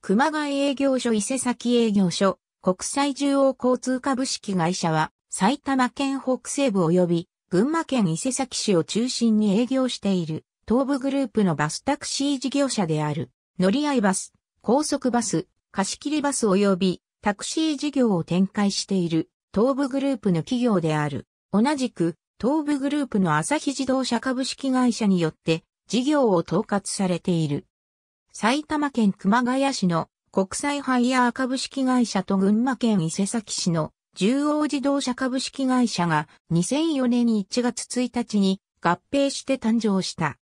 熊谷営業所伊勢崎営業所、国際中央交通株式会社は、埼玉県北西部及び群馬県伊勢崎市を中心に営業している東部グループのバスタクシー事業者である、乗り合いバス、高速バス、貸切バス及びタクシー事業を展開している東部グループの企業である。同じく東部グループの朝日自動車株式会社によって事業を統括されている。埼玉県熊谷市の国際ハイヤー株式会社と群馬県伊勢崎市の中央自動車株式会社が2004年1月1日に合併して誕生した。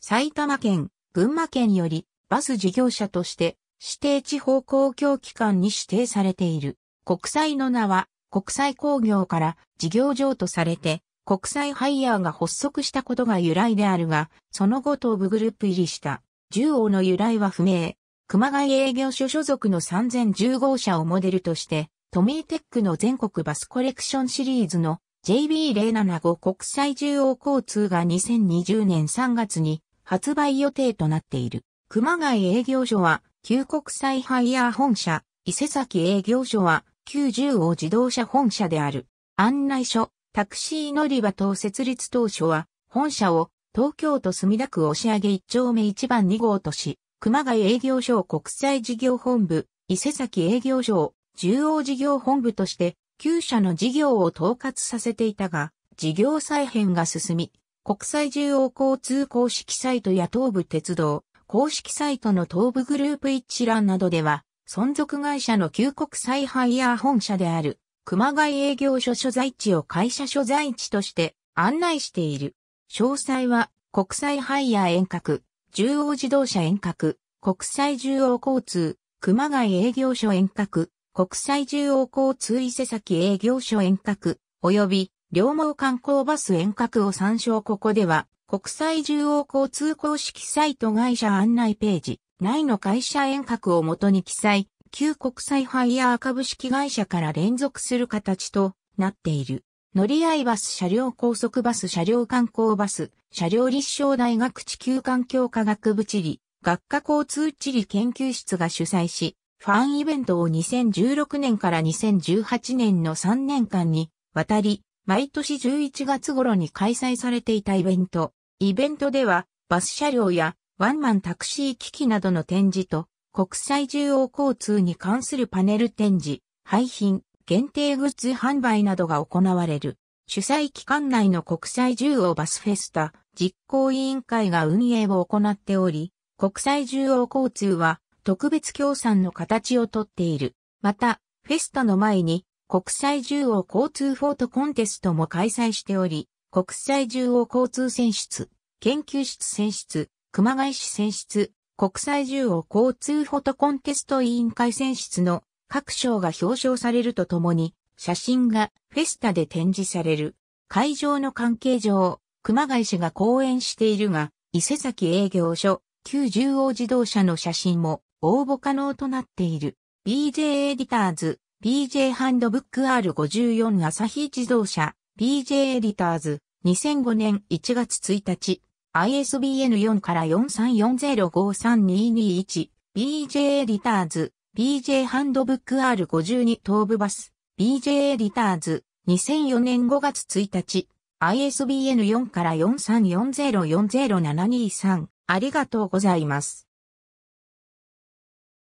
埼玉県、群馬県よりバス事業者として指定地方公共機関に指定されている。国際の名は国際工業から事業上とされて国際ハイヤーが発足したことが由来であるが、その後東部グループ入りした。10王の由来は不明。熊谷営業所所属の3010号車をモデルとして、トミーテックの全国バスコレクションシリーズの JB075 国際中央交通が2020年3月に発売予定となっている。熊谷営業所は、旧国際ハイヤー本社、伊勢崎営業所は、旧重0王自動車本社である。案内所、タクシー乗り場等設立当初は、本社を東京都墨田区押上1丁目1番2号都市、熊谷営業所国際事業本部、伊勢崎営業所中央事業本部として、旧社の事業を統括させていたが、事業再編が進み、国際中央交通公式サイトや東部鉄道、公式サイトの東部グループ一覧などでは、存続会社の旧国際ハイヤー本社である、熊谷営業所所在地を会社所在地として案内している。詳細は、国際ハイヤー遠隔、中央自動車遠隔、国際中央交通、熊谷営業所遠隔、国際中央交通伊勢崎営業所遠隔、及び、両毛観光バス遠隔を参照ここでは、国際中央交通公式サイト会社案内ページ、内の会社遠隔をもとに記載、旧国際ハイヤー株式会社から連続する形となっている。乗り合いバス車両高速バス車両観光バス、車両立証大学地球環境科学部地理、学科交通地理研究室が主催し、ファンイベントを2016年から2018年の3年間にわたり、毎年11月頃に開催されていたイベント。イベントでは、バス車両やワンマンタクシー機器などの展示と、国際重要交通に関するパネル展示、廃品、限定グッズ販売などが行われる。主催期間内の国際獣王バスフェスタ実行委員会が運営を行っており、国際獣王交通は特別協賛の形をとっている。また、フェスタの前に国際獣王交通フォートコンテストも開催しており、国際獣王交通選出、研究室選出、熊谷市選出、国際獣王交通フォトコンテスト委員会選出の各賞が表彰されるとともに、写真がフェスタで展示される。会場の関係上、熊谷市が講演しているが、伊勢崎営業所、旧十王自動車の写真も応募可能となっている。BJ エディターズ、BJ ハンドブック R54 朝日自動車、BJ エディターズ、2005年1月1日、ISBN4 から4340532221、BJ エディターズ、BJ ハンドブック R52 東部バス、BJ エディターズ、2004年5月1日、ISBN4 から4340407223、ありがとうございます。